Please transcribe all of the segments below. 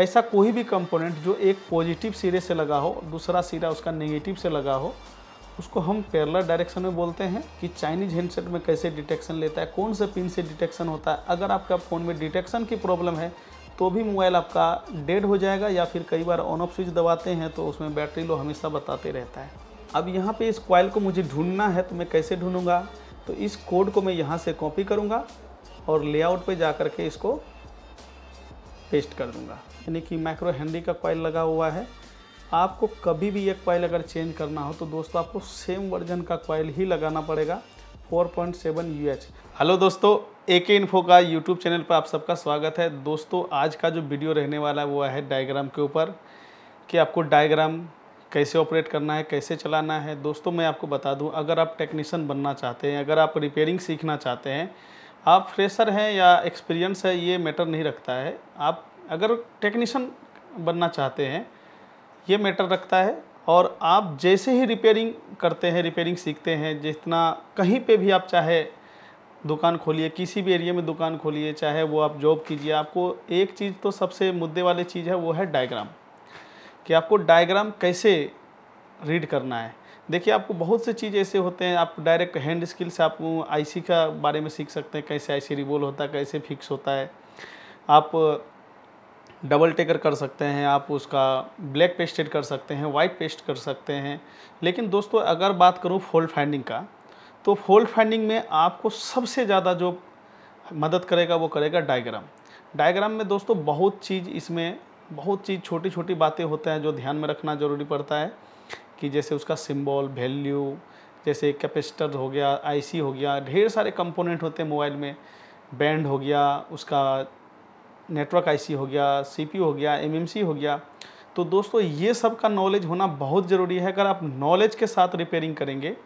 ऐसा कोई भी कंपोनेंट जो एक पॉजिटिव सिरे से लगा हो दूसरा सिरा उसका नेगेटिव से लगा हो उसको हम पैरलर डायरेक्शन में बोलते हैं कि चाइनीज हैंडसेट में कैसे डिटेक्शन लेता है कौन से पिन से डिटेक्शन होता है अगर आपका फ़ोन में डिटेक्शन की प्रॉब्लम है तो भी मोबाइल आपका डेड हो जाएगा या फिर कई बार ऑन ऑफ स्विच दबाते हैं तो उसमें बैटरी लो हमेशा बताते रहता है अब यहाँ पे इस क्वाइल को मुझे ढूंढना है तो मैं कैसे ढूंढूंगा तो इस कोड को मैं यहाँ से कॉपी करूँगा और लेआउट पे जा कर के इसको पेस्ट कर दूँगा यानी कि माइक्रो हेनरी का कॉयल लगा हुआ है आपको कभी भी एक कॉयल अगर चेंज करना हो तो दोस्तों आपको सेम वर्जन का कॉयल ही लगाना पड़ेगा 4.7 पॉइंट हेलो दोस्तों ए के इन्फो का यूट्यूब चैनल पर आप सबका स्वागत है दोस्तों आज का जो वीडियो रहने वाला है वो है डायग्राम के ऊपर कि आपको डायग्राम कैसे ऑपरेट करना है कैसे चलाना है दोस्तों मैं आपको बता दूं अगर आप टेक्नीसन बनना चाहते हैं अगर आप रिपेयरिंग सीखना चाहते हैं आप फ्रेशर हैं या एक्सपीरियंस है ये मैटर नहीं रखता है आप अगर टेक्नीशियन बनना चाहते हैं ये मैटर रखता है और आप जैसे ही रिपेयरिंग करते हैं रिपेयरिंग सीखते हैं जितना कहीं पे भी आप चाहे दुकान खोलिए किसी भी एरिया में दुकान खोलिए चाहे वो आप जॉब कीजिए आपको एक चीज़ तो सबसे मुद्दे वाली चीज़ है वो है डायग्राम कि आपको डायग्राम कैसे रीड करना है देखिए आपको बहुत से चीज़ ऐसे होते हैं आप डायरेक्ट हैंड स्किल से आप आईसी का बारे में सीख सकते हैं कैसे आईसी रिवोल होता है कैसे फिक्स होता है आप डबल टेकर कर सकते हैं आप उसका ब्लैक पेस्टेड कर सकते हैं वाइट पेस्ट कर सकते हैं लेकिन दोस्तों अगर बात करूँ फोल्ड फाइंडिंग का तो फोल्ड फाइंडिंग में आपको सबसे ज़्यादा जो मदद करेगा वो करेगा डायग्राम डायग्राम में दोस्तों बहुत चीज़ इसमें बहुत चीज़ छोटी छोटी बातें होते हैं जो ध्यान में रखना ज़रूरी पड़ता है कि जैसे उसका सिम्बॉल वैल्यू जैसे कैपेसिटर हो गया आईसी हो गया ढेर सारे कंपोनेंट होते हैं मोबाइल में बैंड हो गया उसका नेटवर्क आईसी हो गया सीपी हो गया एमएमसी हो गया तो दोस्तों ये सब का नॉलेज होना बहुत ज़रूरी है अगर आप नॉलेज के साथ रिपेयरिंग करेंगे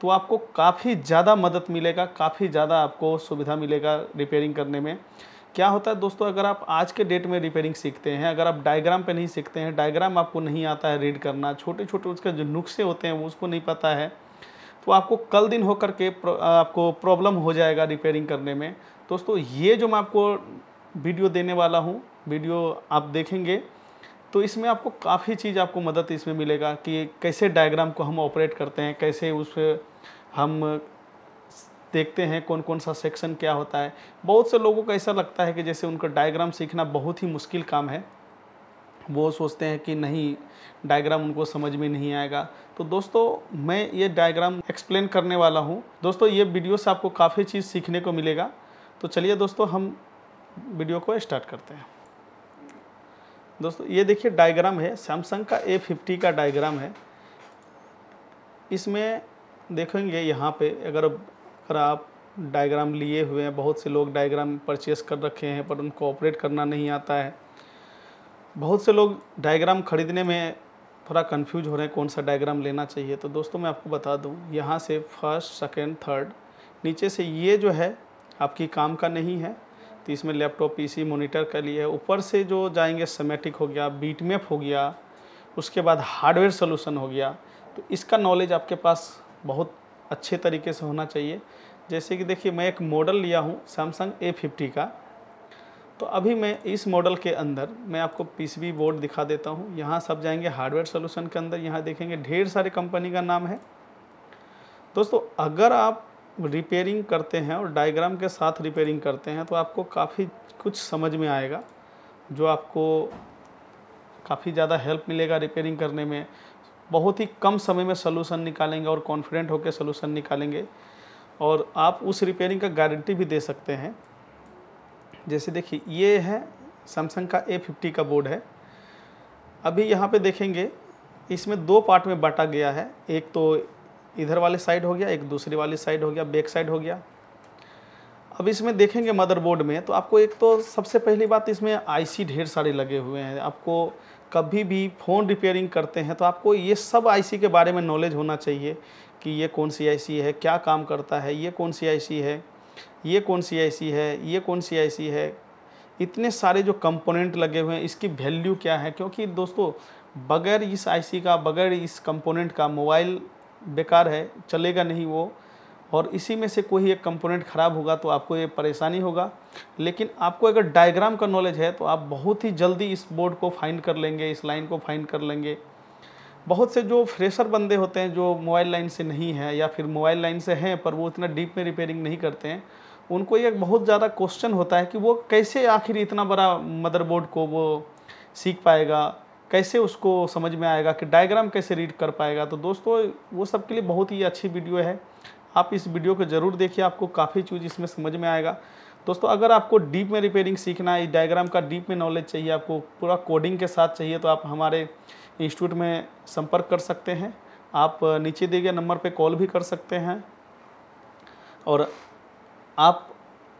तो आपको काफ़ी ज़्यादा मदद मिलेगा काफ़ी ज़्यादा आपको सुविधा मिलेगा रिपेयरिंग करने में क्या होता है दोस्तों अगर आप आज के डेट में रिपेयरिंग सीखते हैं अगर आप डायग्राम पे नहीं सीखते हैं डायग्राम आपको नहीं आता है रीड करना छोटे छोटे उसके जो नुस्खे होते हैं वो उसको नहीं पता है तो आपको कल दिन होकर के आपको प्रॉब्लम हो जाएगा रिपेयरिंग करने में दोस्तों ये जो मैं आपको वीडियो देने वाला हूँ वीडियो आप देखेंगे तो इसमें आपको काफ़ी चीज़ आपको मदद इसमें मिलेगा कि कैसे डायग्राम को हम ऑपरेट करते हैं कैसे उस हम देखते हैं कौन कौन सा सेक्शन क्या होता है बहुत से लोगों को ऐसा लगता है कि जैसे उनका डायग्राम सीखना बहुत ही मुश्किल काम है वो सोचते हैं कि नहीं डायग्राम उनको समझ में नहीं आएगा तो दोस्तों मैं ये डायग्राम एक्सप्लेन करने वाला हूँ दोस्तों ये वीडियो से आपको काफ़ी चीज़ सीखने को मिलेगा तो चलिए दोस्तों हम वीडियो को स्टार्ट करते हैं दोस्तों ये देखिए डायग्राम है सैमसंग का ए फिफ्टी का डायग्राम है इसमें देखेंगे यहाँ पे अगर अगर आप डायग्राम लिए हुए हैं बहुत से लोग डायग्राम परचेस कर रखे हैं पर उनको ऑपरेट करना नहीं आता है बहुत से लोग डायग्राम ख़रीदने में थोड़ा कंफ्यूज हो रहे हैं कौन सा डायग्राम लेना चाहिए तो दोस्तों मैं आपको बता दूं यहाँ से फर्स्ट सेकंड थर्ड नीचे से ये जो है आपकी काम का नहीं है तो इसमें लैपटॉप पीसी मॉनिटर का लिए ऊपर से जो जाएंगे समेटिक हो गया बीटमेप हो गया उसके बाद हार्डवेयर सोल्यूशन हो गया तो इसका नॉलेज आपके पास बहुत अच्छे तरीके से होना चाहिए जैसे कि देखिए मैं एक मॉडल लिया हूँ सैमसंग ए फिफ्टी का तो अभी मैं इस मॉडल के अंदर मैं आपको पीसीबी बोर्ड दिखा देता हूँ यहाँ सब जाएंगे हार्डवेयर सोल्यूशन के अंदर यहाँ देखेंगे ढेर सारे कंपनी का नाम है दोस्तों अगर आप रिपेयरिंग करते हैं और डायग्राम के साथ रिपेयरिंग करते हैं तो आपको काफ़ी कुछ समझ में आएगा जो आपको काफ़ी ज़्यादा हेल्प मिलेगा रिपेयरिंग करने में बहुत ही कम समय में सोलूसन निकालेंगे और कॉन्फिडेंट होकर सोलूसन निकालेंगे और आप उस रिपेयरिंग का गारंटी भी दे सकते हैं जैसे देखिए ये है सैमसंग का ए फिफ्टी का बोर्ड है अभी यहाँ पे देखेंगे इसमें दो पार्ट में बांटा गया है एक तो इधर वाले साइड हो गया एक दूसरी वाली साइड हो गया बैक साइड हो गया अब इसमें देखेंगे मदरबोर्ड में तो आपको एक तो सबसे पहली बात इसमें आईसी ढेर सारे लगे हुए हैं आपको कभी भी फ़ोन रिपेयरिंग करते हैं तो आपको ये सब आईसी के बारे में नॉलेज होना चाहिए कि ये कौन सी आईसी है क्या काम करता है ये कौन सी आईसी है ये कौन सी आईसी है ये कौन सी आईसी है इतने सारे जो कंपोनेंट लगे हुए हैं इसकी वैल्यू क्या है क्योंकि दोस्तों बगैर इस आईसी का बगैर इस कंपोनेंट का मोबाइल बेकार है चलेगा नहीं वो और इसी में से कोई एक कंपोनेंट ख़राब होगा तो आपको ये परेशानी होगा लेकिन आपको अगर डायग्राम का नॉलेज है तो आप बहुत ही जल्दी इस बोर्ड को फाइंड कर लेंगे इस लाइन को फाइंड कर लेंगे बहुत से जो फ्रेशर बंदे होते हैं जो मोबाइल लाइन से नहीं है या फिर मोबाइल लाइन से हैं पर वो इतना डीप में रिपेयरिंग नहीं करते हैं उनको ये बहुत ज़्यादा क्वेश्चन होता है कि वो कैसे आखिर इतना बड़ा मदरबोर्ड को वो सीख पाएगा कैसे उसको समझ में आएगा कि डायग्राम कैसे रीड कर पाएगा तो दोस्तों वो सबके लिए बहुत ही अच्छी वीडियो है आप इस वीडियो को ज़रूर देखिए आपको काफ़ी चीज़ इसमें समझ में आएगा दोस्तों अगर आपको डीप में रिपेयरिंग सीखना है डायग्राम का डीप में नॉलेज चाहिए आपको पूरा कोडिंग के साथ चाहिए तो आप हमारे इंस्टीट्यूट में संपर्क कर सकते हैं आप नीचे दिए गए नंबर पर कॉल भी कर सकते हैं और आप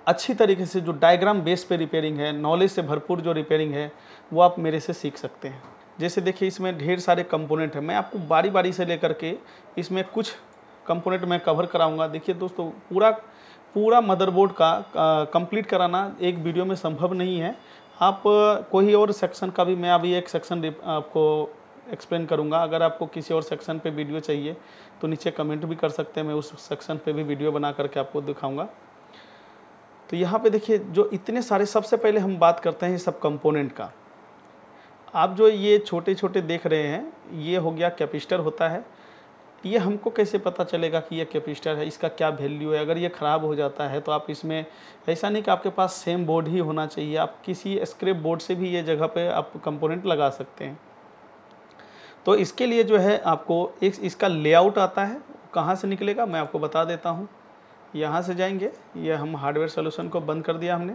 अच्छी तरीके से जो डायग्राम बेस पे रिपेयरिंग है नॉलेज से भरपूर जो रिपेयरिंग है वो आप मेरे से सीख सकते हैं जैसे देखिए इसमें ढेर सारे कंपोनेंट हैं मैं आपको बारी बारी से लेकर के इसमें कुछ कंपोनेंट मैं कवर कराऊंगा देखिए दोस्तों पूरा पूरा मदरबोर्ड का कंप्लीट कराना एक वीडियो में संभव नहीं है आप कोई और सेक्शन का भी मैं अभी एक सेक्शन आपको एक्सप्लेन करूंगा अगर आपको किसी और सेक्शन पे वीडियो चाहिए तो नीचे कमेंट भी कर सकते हैं मैं उस सेक्शन पे भी वीडियो बना करके आपको दिखाऊंगा तो यहाँ पे देखिए जो इतने सारे सबसे पहले हम बात करते हैं सब कंपोनेंट का आप जो ये छोटे छोटे देख रहे हैं ये हो गया कैपिस्टर होता है ये हमको कैसे पता चलेगा कि ये कैपिस्टर है इसका क्या वैल्यू है अगर ये ख़राब हो जाता है तो आप इसमें ऐसा नहीं कि आपके पास सेम बोर्ड ही होना चाहिए आप किसी स्क्रेप बोर्ड से भी ये जगह पे आप कंपोनेंट लगा सकते हैं तो इसके लिए जो है आपको एक इसका लेआउट आता है कहाँ से निकलेगा मैं आपको बता देता हूँ यहाँ से जाएंगे ये हम हार्डवेयर सोल्यूशन को बंद कर दिया हमने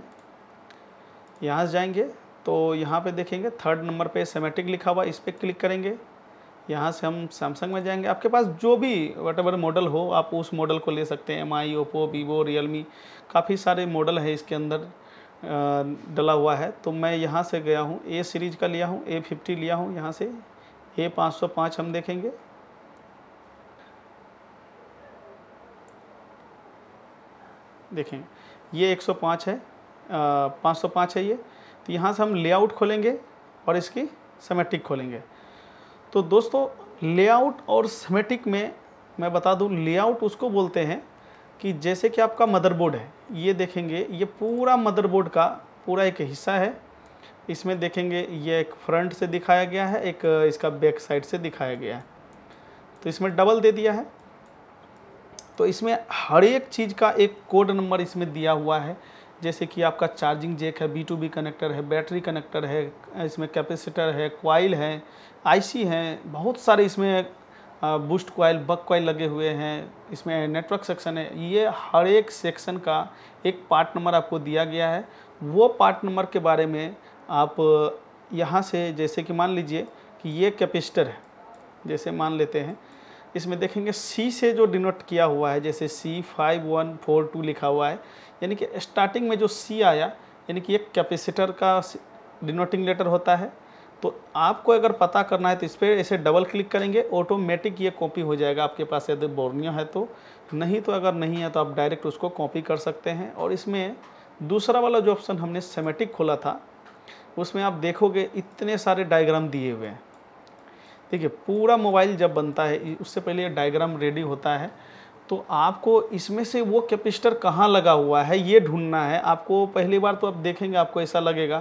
यहाँ से जाएंगे तो यहाँ पे देखेंगे थर्ड नंबर पे सेमेटिक लिखा हुआ इस पर क्लिक करेंगे यहाँ से हम सैमसंग में जाएंगे आपके पास जो भी वट एवर मॉडल हो आप उस मॉडल को ले सकते हैं M I Oppo Vivo Realme काफ़ी सारे मॉडल है इसके अंदर डला हुआ है तो मैं यहाँ से गया हूँ ए सीरीज का लिया हूँ ए फिफ्टी लिया हूँ यहाँ से ए पाँच सौ पाँच हम देखेंगे देखें ये 105 है आ, 505 है ये तो यहाँ से हम लेआउट खोलेंगे और इसकी समेटिक खोलेंगे तो दोस्तों लेआउट और सेमेटिक में मैं बता दूँ लेआउट उसको बोलते हैं कि जैसे कि आपका मदरबोर्ड है ये देखेंगे ये पूरा मदरबोर्ड का पूरा एक हिस्सा है इसमें देखेंगे ये एक फ्रंट से दिखाया गया है एक इसका बैक साइड से दिखाया गया है तो इसमें डबल दे दिया है तो इसमें हर एक चीज़ का एक कोड नंबर इसमें दिया हुआ है जैसे कि आपका चार्जिंग जेक है बी टू बी कनेक्टर है बैटरी कनेक्टर है इसमें कैपेसिटर है क्वाइल है आईसी हैं बहुत सारे इसमें बूस्ट क्वाइल बक क्वाइल लगे हुए हैं इसमें नेटवर्क सेक्शन है ये हर एक सेक्शन का एक पार्ट नंबर आपको दिया गया है वो पार्ट नंबर के बारे में आप यहाँ से जैसे कि मान लीजिए कि ये कैपेसिटर है जैसे मान लेते हैं इसमें देखेंगे सी से जो डिनोट किया हुआ है जैसे C five one four two लिखा हुआ है यानी कि स्टार्टिंग में जो सी आया यानी कि एक कैपेसिटर का डिनोटिंग लेटर होता है तो आपको अगर पता करना है तो इस पर ऐसे डबल क्लिक करेंगे ऑटोमेटिक ये कॉपी हो जाएगा आपके पास यदि बोर्निया है तो नहीं तो अगर नहीं है तो आप डायरेक्ट उसको कॉपी कर सकते हैं और इसमें दूसरा वाला जो ऑप्शन हमने सेमेटिक खोला था उसमें आप देखोगे इतने सारे डायग्राम दिए हुए हैं देखिए पूरा मोबाइल जब बनता है उससे पहले ये डायग्राम रेडी होता है तो आपको इसमें से वो कैपेसिटर कहाँ लगा हुआ है ये ढूंढना है आपको पहली बार तो आप देखेंगे आपको ऐसा लगेगा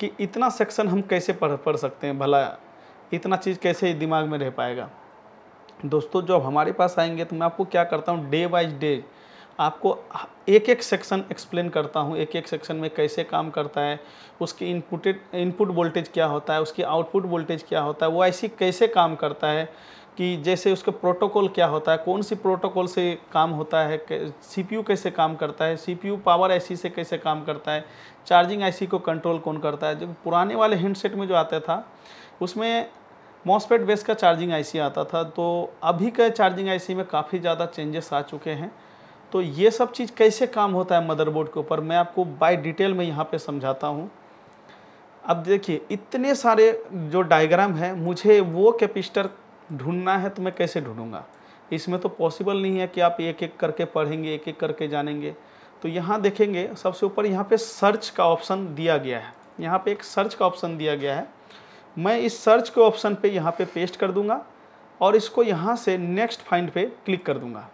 कि इतना सेक्शन हम कैसे पढ़ पढ़ सकते हैं भला इतना चीज़ कैसे दिमाग में रह पाएगा दोस्तों जब हमारे पास आएंगे तो मैं आपको क्या करता हूँ डे बाई डे आपको एक एक सेक्शन एक्सप्लेन करता हूँ एक एक सेक्शन में कैसे काम करता है उसकी इनपुटेड इनपुट वोल्टेज क्या होता है उसकी आउटपुट वोल्टेज क्या होता है वो ऐसी कैसे काम करता है कि जैसे उसके प्रोटोकॉल क्या होता है कौन सी प्रोटोकॉल से काम होता है सीपीयू कैसे काम करता है सीपीयू पावर आईसी से कैसे काम करता है चार्जिंग आईसी को कंट्रोल कौन करता है जब पुराने वाले हैंडसेट में जो आता था उसमें मॉसपेट बेस का चार्जिंग आईसी आता था तो अभी के चार्जिंग आईसी में काफ़ी ज़्यादा चेंजेस आ चुके हैं तो ये सब चीज़ कैसे काम होता है मदरबोर्ड के ऊपर मैं आपको बाय डिटेल में यहाँ पे समझाता हूँ अब देखिए इतने सारे जो डायग्राम है मुझे वो कैपिस्टर ढूंढना है तो मैं कैसे ढूंढूंगा इसमें तो पॉसिबल नहीं है कि आप एक एक करके पढ़ेंगे एक एक करके जानेंगे तो यहाँ देखेंगे सबसे ऊपर यहाँ पर सर्च का ऑप्शन दिया गया है यहाँ पर एक सर्च का ऑप्शन दिया गया है मैं इस सर्च के ऑप्शन पर यहाँ पे पेस्ट कर दूँगा और इसको यहाँ से नेक्स्ट फाइंड पर क्लिक कर दूँगा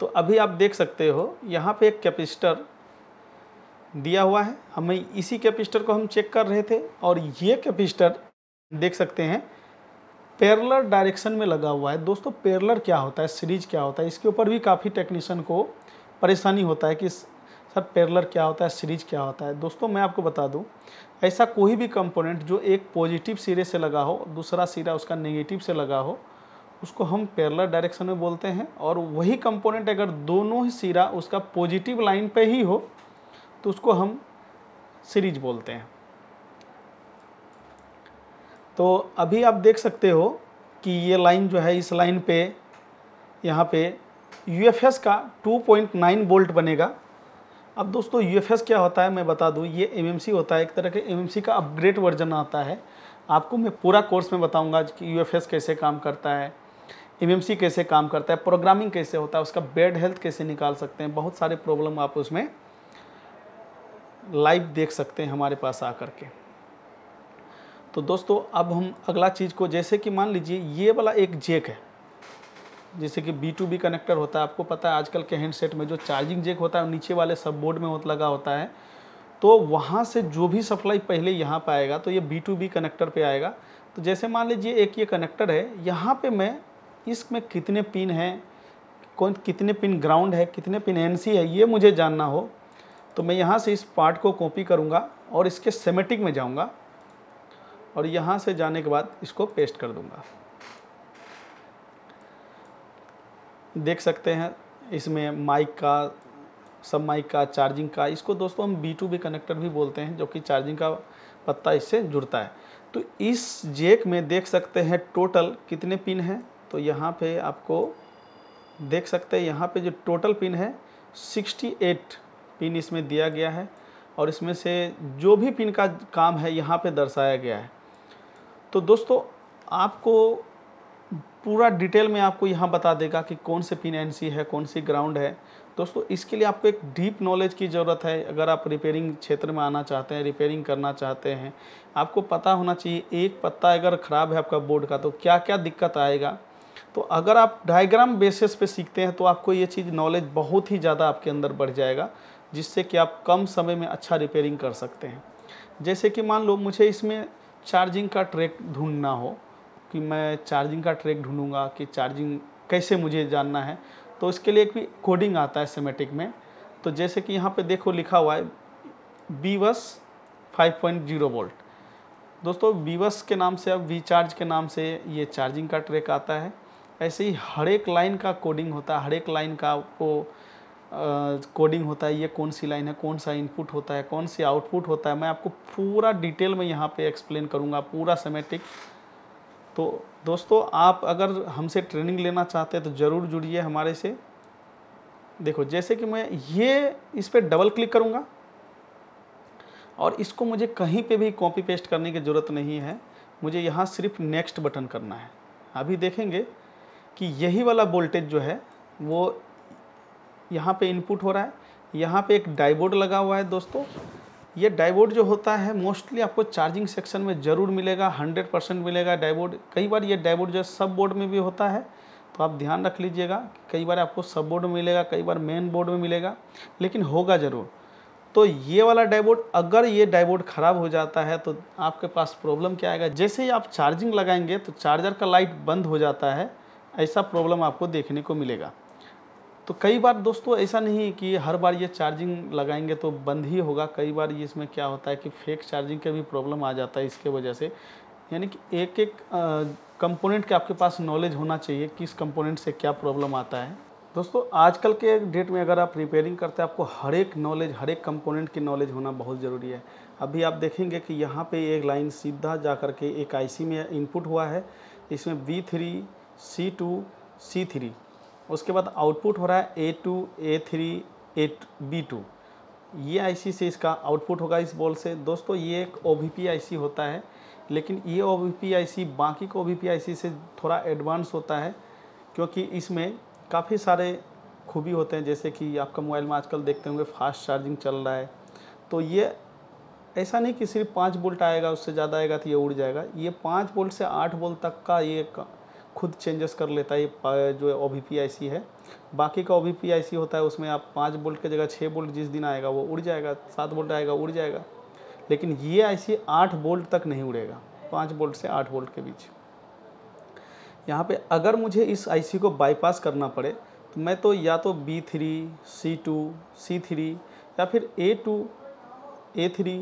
तो अभी आप देख सकते हो यहाँ पे एक कैपेसिटर दिया हुआ है हमें इसी कैपेसिटर को हम चेक कर रहे थे और ये कैपेसिटर देख सकते हैं पैरलर डायरेक्शन में लगा हुआ है दोस्तों पैरलर क्या होता है सीरीज क्या होता है इसके ऊपर भी काफ़ी टेक्नीशियन को परेशानी होता है कि सर पैरलर क्या होता है सीरीज क्या होता है दोस्तों मैं आपको बता दूं ऐसा कोई भी कंपोनेंट जो एक पॉजिटिव सिरे से लगा हो दूसरा सिरा उसका नेगेटिव से लगा हो उसको हम पैरलर डायरेक्शन में बोलते हैं और वही कंपोनेंट अगर दोनों ही सिरा उसका पॉजिटिव लाइन पे ही हो तो उसको हम सीरीज बोलते हैं तो अभी आप देख सकते हो कि ये लाइन जो है इस लाइन पे यहाँ पे यू का 2.9 वोल्ट बनेगा अब दोस्तों यू क्या होता है मैं बता दूँ ये एम होता है एक तरह के एम का अपग्रेड वर्जन आता है आपको मैं पूरा कोर्स में बताऊंगा कि यू कैसे काम करता है ई कैसे काम करता है प्रोग्रामिंग कैसे होता है उसका बेड हेल्थ कैसे निकाल सकते हैं बहुत सारे प्रॉब्लम आप उसमें लाइव देख सकते हैं हमारे पास आकर के तो दोस्तों अब हम अगला चीज़ को जैसे कि मान लीजिए ये वाला एक जेक है जैसे कि बी टू बी कनेक्टर होता है आपको पता है आजकल के हैंडसेट में जो चार्जिंग जेक होता है नीचे वाले सब बोर्ड में लगा होता है तो वहाँ से जो भी सप्लाई पहले यहाँ पर आएगा तो ये बी टू बी कनेक्टर पर आएगा तो जैसे मान लीजिए एक ये कनेक्टर है यहाँ पे मैं इसमें कितने पिन हैं कौन कितने पिन ग्राउंड है कितने पिन एन है ये मुझे जानना हो तो मैं यहाँ से इस पार्ट को कॉपी करूँगा और इसके सेमेटिक में जाऊँगा और यहाँ से जाने के बाद इसको पेस्ट कर दूँगा देख सकते हैं इसमें माइक का सब माइक का चार्जिंग का इसको दोस्तों हम बी टू बी कनेक्टर भी बोलते हैं जो कि चार्जिंग का पत्ता इससे जुड़ता है तो इस जेक में देख सकते हैं टोटल कितने पिन हैं तो यहाँ पे आपको देख सकते हैं यहाँ पे जो टोटल पिन है 68 पिन इसमें दिया गया है और इसमें से जो भी पिन का काम है यहाँ पे दर्शाया गया है तो दोस्तों आपको पूरा डिटेल में आपको यहाँ बता देगा कि कौन से पिन एनसी है कौन सी ग्राउंड है दोस्तों इसके लिए आपको एक डीप नॉलेज की ज़रूरत है अगर आप रिपेयरिंग क्षेत्र में आना चाहते हैं रिपेयरिंग करना चाहते हैं आपको पता होना चाहिए एक पत्ता अगर ख़राब है आपका बोर्ड का तो क्या क्या दिक्कत आएगा तो अगर आप डायग्राम बेसिस पे सीखते हैं तो आपको ये चीज़ नॉलेज बहुत ही ज़्यादा आपके अंदर बढ़ जाएगा जिससे कि आप कम समय में अच्छा रिपेयरिंग कर सकते हैं जैसे कि मान लो मुझे इसमें चार्जिंग का ट्रैक ढूंढना हो कि मैं चार्जिंग का ट्रैक ढूंढूंगा कि चार्जिंग कैसे मुझे जानना है तो इसके लिए एक भी कोडिंग आता है सेमेटिक में तो जैसे कि यहाँ पे देखो लिखा हुआ है बीवस 5.0 वोल्ट दोस्तों बीवस के नाम से अब वी चार्ज के नाम से ये चार्जिंग का ट्रैक आता है ऐसे ही हर एक लाइन का कोडिंग होता है हर एक लाइन का आपको कोडिंग होता है ये कौन सी लाइन है कौन सा इनपुट होता है कौन सी आउटपुट होता है मैं आपको पूरा डिटेल में यहाँ पे एक्सप्लेन करूँगा पूरा सेमेटिक तो दोस्तों आप अगर हमसे ट्रेनिंग लेना चाहते हैं तो ज़रूर जुड़िए हमारे से देखो जैसे कि मैं ये इस पर डबल क्लिक करूँगा और इसको मुझे कहीं पे भी कॉपी पेस्ट करने की ज़रूरत नहीं है मुझे यहाँ सिर्फ नेक्स्ट बटन करना है अभी देखेंगे कि यही वाला वोल्टेज जो है वो यहाँ पे इनपुट हो रहा है यहाँ पे एक डाइबोर्ड लगा हुआ है दोस्तों ये डाइबोर्ड जो होता है मोस्टली आपको चार्जिंग सेक्शन में ज़रूर मिलेगा 100 परसेंट मिलेगा डाइबोर्ड कई बार ये डाइबोर्ड जो है सब बोर्ड में भी होता है तो आप ध्यान रख लीजिएगा कई बार आपको सब बोर्ड में मिलेगा कई बार मेन बोर्ड में मिलेगा लेकिन होगा ज़रूर तो ये वाला डाइबोर्ड अगर ये डाइबोर्ड ख़राब हो जाता है तो आपके पास प्रॉब्लम क्या आएगा जैसे ही आप चार्जिंग लगाएंगे तो चार्जर का लाइट बंद हो जाता है ऐसा प्रॉब्लम आपको देखने को मिलेगा तो कई बार दोस्तों ऐसा नहीं कि हर बार ये चार्जिंग लगाएंगे तो बंद ही होगा कई बार ये इसमें क्या होता है कि फेक चार्जिंग का भी प्रॉब्लम आ जाता है इसके वजह से यानी कि एक एक कंपोनेंट के आपके पास नॉलेज होना चाहिए किस कंपोनेंट से क्या प्रॉब्लम आता है दोस्तों आजकल के डेट में अगर आप रिपेयरिंग करते हैं आपको हर एक नॉलेज हर एक कंपोनेंट की नॉलेज होना बहुत ज़रूरी है अभी आप देखेंगे कि यहाँ पे एक लाइन सीधा जा कर के एक आईसी में इनपुट हुआ है इसमें V three C two C three उसके बाद आउटपुट हो रहा है A two A three A B two ये आईसी से इसका आउटपुट होगा इस बॉल से दोस्तों ये एक ओ सी होता है लेकिन ये ओ सी बाकी को ओ सी से थोड़ा एडवांस होता है क्योंकि इसमें काफ़ी सारे खूबी होते हैं जैसे कि आपका मोबाइल में आजकल देखते होंगे फास्ट चार्जिंग चल रहा है तो ये ऐसा नहीं कि सिर्फ पाँच बोल्ट आएगा उससे ज़्यादा आएगा तो ये उड़ जाएगा ये पाँच बोल्ट से आठ बोल्ट तक का ये खुद चेंजेस कर लेता है ये जो ओ वी है बाकी का ओ वी होता है उसमें आप पाँच बोल्ट की जगह छः बोल्ट जिस दिन आएगा वो उड़ जाएगा सात बोल्ट आएगा उड़ जाएगा लेकिन ये आई आठ बोल्ट तक नहीं उड़ेगा पाँच बोल्ट से आठ बोल्ट के बीच यहाँ पे अगर मुझे इस आईसी को बाईपास करना पड़े तो मैं तो या तो B three C two C three या फिर ए टू ए थ्री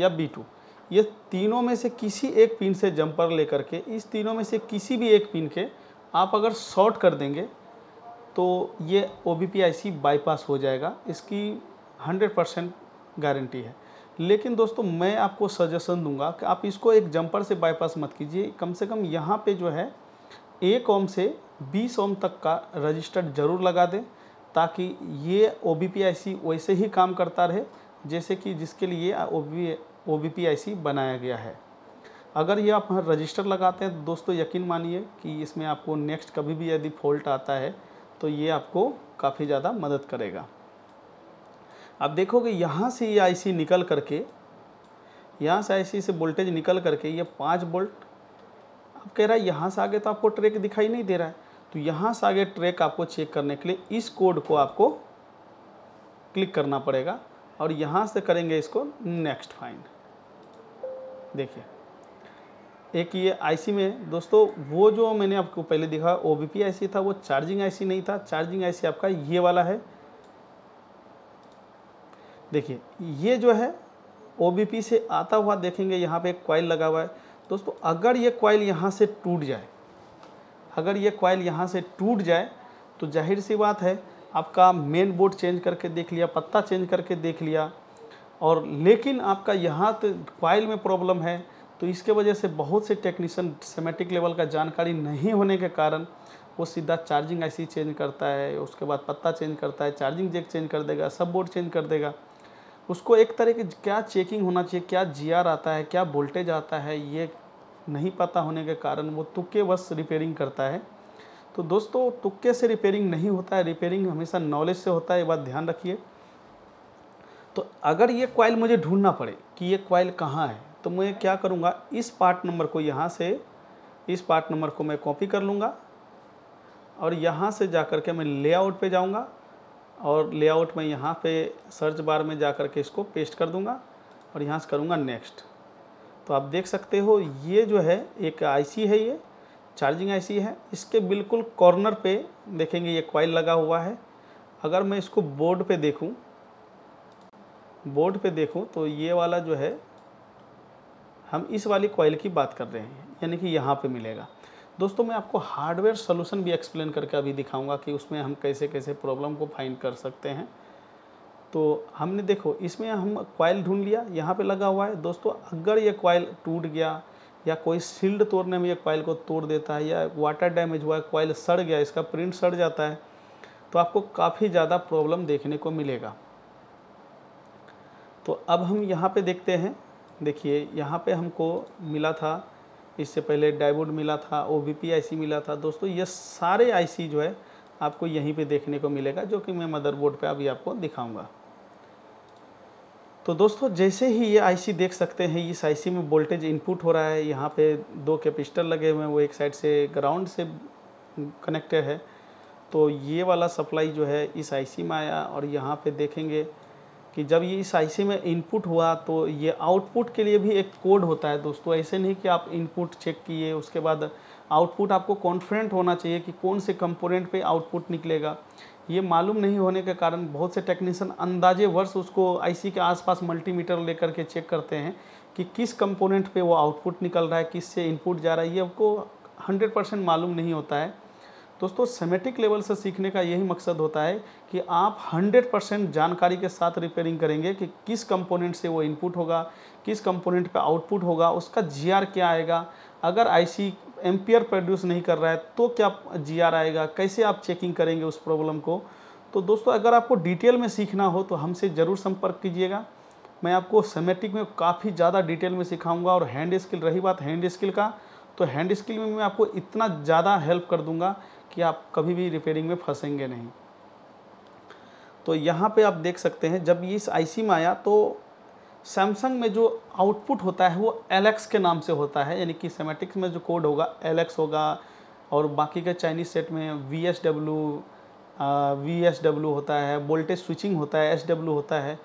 या बी टू ये तीनों में से किसी एक पिन से जंपर लेकर के इस तीनों में से किसी भी एक पिन के आप अगर शॉर्ट कर देंगे तो ये O B P I C bypass हो जाएगा इसकी हंड्रेड परसेंट गारंटी है लेकिन दोस्तों मैं आपको सजेशन दूंगा कि आप इसको एक जंपर से बाईपास मत कीजिए कम से कम यहाँ पे जो है एक ओम से बीस ओम तक का रजिस्टर ज़रूर लगा दें ताकि ये ओ बी पी आई सी वैसे ही काम करता रहे जैसे कि जिसके लिए ओ बी ओ बी बनाया गया है अगर ये आप रजिस्टर लगाते हैं तो दोस्तों यकीन मानिए कि इसमें आपको नेक्स्ट कभी भी यदि फॉल्ट आता है तो ये आपको काफ़ी ज़्यादा मदद करेगा आप देखोगे यहाँ से ये आईसी निकल करके यहाँ से आईसी से वोल्टेज निकल करके ये पाँच वोल्ट आप कह रहा है यहाँ से आगे तो आपको ट्रैक दिखाई नहीं दे रहा है तो यहाँ से आगे ट्रैक आपको चेक करने के लिए इस कोड को आपको क्लिक करना पड़ेगा और यहाँ से करेंगे इसको नेक्स्ट फाइंड देखिए एक ये आईसी में दोस्तों वो जो मैंने आपको पहले दिखा ओ बी आईसी था वो चार्जिंग आईसी नहीं था चार्जिंग आईसी आपका ये वाला है देखिए ये जो है ओ से आता हुआ देखेंगे यहाँ पे एक क्वाइल लगा हुआ है दोस्तों अगर ये क्वाइल यहाँ से टूट जाए अगर ये क्वाइल यहाँ से टूट जाए तो जाहिर सी बात है आपका मेन बोर्ड चेंज करके देख लिया पत्ता चेंज करके देख लिया और लेकिन आपका यहाँ तो क्वाइल में प्रॉब्लम है तो इसके वजह से बहुत से टेक्नीशियन सेमेटिक लेवल का जानकारी नहीं होने के कारण वो सीधा चार्जिंग आईसी चेंज करता है उसके बाद पत्ता चेंज करता है चार्जिंग जेक चेंज कर देगा सब बोर्ड चेंज कर देगा उसको एक तरह की क्या चेकिंग होना चाहिए क्या जीआर आता है क्या वोल्टेज आता है ये नहीं पता होने के कारण वो तुक्के बस रिपेयरिंग करता है तो दोस्तों तुक्के से रिपेयरिंग नहीं होता है रिपेयरिंग हमेशा नॉलेज से होता है ये बात ध्यान रखिए तो अगर ये क्वाइल मुझे ढूंढना पड़े कि ये क्वाइल कहाँ है तो मैं क्या करूँगा इस पार्ट नंबर को यहाँ से इस पार्ट नंबर को मैं कॉपी कर लूँगा और यहाँ से जा कर के मैं लेआउट पे जाऊँगा और लेआउट में यहाँ पे सर्च बार में जा कर के इसको पेस्ट कर दूँगा और यहाँ से करूँगा नेक्स्ट तो आप देख सकते हो ये जो है एक आईसी है ये चार्जिंग आईसी है इसके बिल्कुल कॉर्नर पे देखेंगे ये क्वाइल लगा हुआ है अगर मैं इसको बोर्ड पे देखूं बोर्ड पे देखूं तो ये वाला जो है हम इस वाली क्वाइल की बात कर रहे हैं यानी कि यहाँ पे मिलेगा दोस्तों मैं आपको हार्डवेयर सोल्यूशन भी एक्सप्लेन करके अभी दिखाऊँगा कि उसमें हम कैसे कैसे प्रॉब्लम को फाइंड कर सकते हैं तो हमने देखो इसमें हम क्वाइल ढूंढ लिया यहाँ पे लगा हुआ है दोस्तों अगर ये क्वाइल टूट गया या कोई सील्ड तोड़ने में एक कॉयल को तोड़ देता है या वाटर डैमेज हुआ है सड़ गया इसका प्रिंट सड़ जाता है तो आपको काफ़ी ज़्यादा प्रॉब्लम देखने को मिलेगा तो अब हम यहाँ पे देखते हैं देखिए यहाँ पे हमको मिला था इससे पहले डाइबोड मिला था ओ आईसी मिला था दोस्तों ये सारे आईसी जो है आपको यहीं पे देखने को मिलेगा जो कि मैं मदरबोर्ड पे अभी आपको दिखाऊंगा तो दोस्तों जैसे ही ये आईसी देख सकते हैं इस आईसी में वोल्टेज इनपुट हो रहा है यहाँ पे दो कैपेसिटर लगे हुए हैं वो एक साइड से ग्राउंड से कनेक्टेड है तो ये वाला सप्लाई जो है इस आईसी में आया और यहाँ पे देखेंगे कि जब ये इस आईसी में इनपुट हुआ तो ये आउटपुट के लिए भी एक कोड होता है दोस्तों ऐसे नहीं कि आप इनपुट चेक किए उसके बाद आउटपुट आपको कॉन्फिडेंट होना चाहिए कि कौन से कंपोनेंट पे आउटपुट निकलेगा ये मालूम नहीं होने के कारण बहुत से टेक्नीसन अंदाजे वर्ष उसको आईसी के आसपास मल्टीमीटर लेकर के चेक करते हैं कि किस कंपोनेंट पे वो आउटपुट निकल रहा है किस से इनपुट जा रहा है ये आपको हंड्रेड परसेंट मालूम नहीं होता है दोस्तों सेमेटिक लेवल से सीखने का यही मकसद होता है कि आप 100 परसेंट जानकारी के साथ रिपेयरिंग करेंगे कि किस कंपोनेंट से वो इनपुट होगा किस कंपोनेंट पे आउटपुट होगा उसका जीआर क्या आएगा अगर आईसी एम्पियर प्रोड्यूस नहीं कर रहा है तो क्या जी आर आएगा कैसे आप चेकिंग करेंगे उस प्रॉब्लम को तो दोस्तों अगर आपको डिटेल में सीखना हो तो हमसे ज़रूर संपर्क कीजिएगा मैं आपको सेमेटिक में काफ़ी ज़्यादा डिटेल में सिखाऊंगा और हैंड स्किल रही बात हैंड स्किल का तो हैंड स्किल में मैं आपको इतना ज़्यादा हेल्प कर दूंगा कि आप कभी भी रिपेयरिंग में फंसेंगे नहीं तो यहाँ पे आप देख सकते हैं जब ये इस आईसी में आया तो सैमसंग में जो आउटपुट होता है वो एल के नाम से होता है यानी कि सेमेटिक्स में जो कोड होगा एल होगा और बाकी के चाइनीज सेट में V S W V S W होता है वोल्टेज स्विचिंग होता है एस डब्ल्यू होता है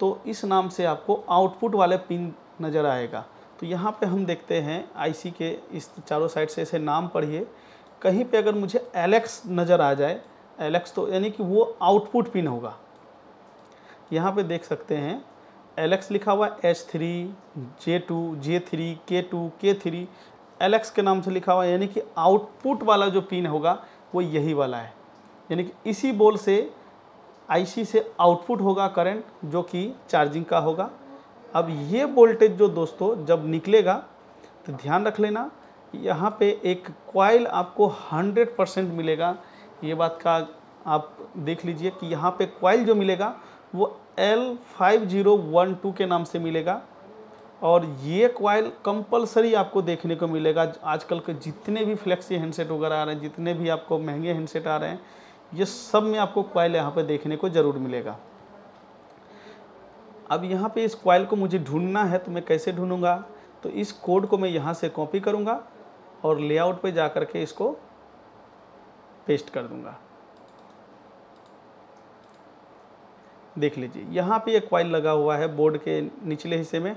तो इस नाम से आपको आउटपुट वाले पिन नज़र आएगा तो यहाँ पे हम देखते हैं आईसी के इस चारों साइड से ऐसे नाम पढ़िए कहीं पे अगर मुझे एलेक्स नज़र आ जाए एलेक्स तो यानी कि वो आउटपुट पिन होगा यहाँ पे देख सकते हैं एल एक्स लिखा हुआ है H three J two J three K two K three L X के नाम से लिखा हुआ है यानी कि आउटपुट वाला जो पिन होगा वो यही वाला है यानी कि इसी बोल से आईसी से आउटपुट होगा करंट जो कि चार्जिंग का होगा अब ये वोल्टेज जो दोस्तों जब निकलेगा तो ध्यान रख लेना यहाँ पे एक क्वाइल आपको 100 परसेंट मिलेगा ये बात का आप देख लीजिए कि यहाँ पे क्वाइल जो मिलेगा वो L five zero one two के नाम से मिलेगा और ये क्वाइल कंपलसरी आपको देखने को मिलेगा आजकल के जितने भी फ्लेक्सी हैंडसेट वगैरह आ रहे हैं जितने भी आपको महंगे हैंडसेट आ रहे हैं ये सब में आपको क्वाइल यहाँ पर देखने को ज़रूर मिलेगा अब यहाँ पे इस क्वाइल को मुझे ढूंढना है तो मैं कैसे ढूंढूंगा तो इस कोड को मैं यहाँ से कॉपी करूँगा और लेआउट पर जा के इसको पेस्ट कर दूँगा देख लीजिए यहाँ पे एक क्वाइल लगा हुआ है बोर्ड के निचले हिस्से में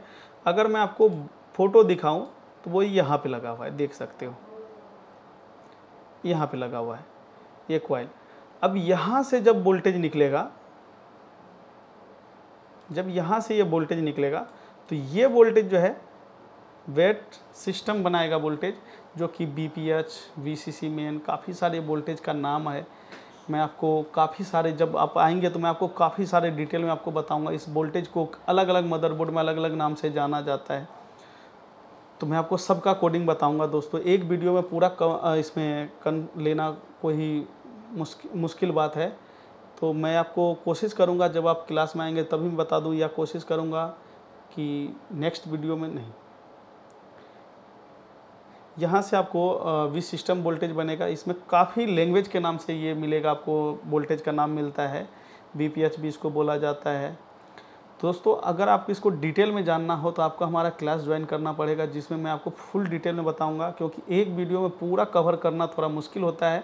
अगर मैं आपको फ़ोटो दिखाऊं तो वो यहाँ पे लगा हुआ है देख सकते हो यहाँ पे लगा हुआ है ये क्वाइल अब यहाँ से जब वोल्टेज निकलेगा जब यहाँ से ये वोल्टेज निकलेगा तो ये वोल्टेज जो है वेट सिस्टम बनाएगा वोल्टेज जो कि B P H V C C main काफ़ी सारे वोल्टेज का नाम है मैं आपको काफ़ी सारे जब आप आएंगे तो मैं आपको काफ़ी सारे डिटेल में आपको बताऊंगा इस वोल्टेज को अलग अलग मदरबोर्ड में अलग अलग नाम से जाना जाता है तो मैं आपको सबका कोडिंग बताऊंगा दोस्तों एक वीडियो में पूरा कम इसमें कन लेना कोई मुश्किल मुश्किल बात है तो मैं आपको कोशिश करूँगा जब आप क्लास में आएंगे तभी बता दूँ या कोशिश करूँगा कि नेक्स्ट वीडियो में नहीं यहाँ से आपको वी सिस्टम वोल्टेज बनेगा इसमें काफ़ी लैंग्वेज के नाम से ये मिलेगा आपको वोल्टेज का नाम मिलता है बी पी एच भी इसको बोला जाता है दोस्तों अगर आपको इसको डिटेल में जानना हो तो आपको हमारा क्लास ज्वाइन करना पड़ेगा जिसमें मैं आपको फुल डिटेल में बताऊंगा क्योंकि एक वीडियो में पूरा कवर करना थोड़ा मुश्किल होता है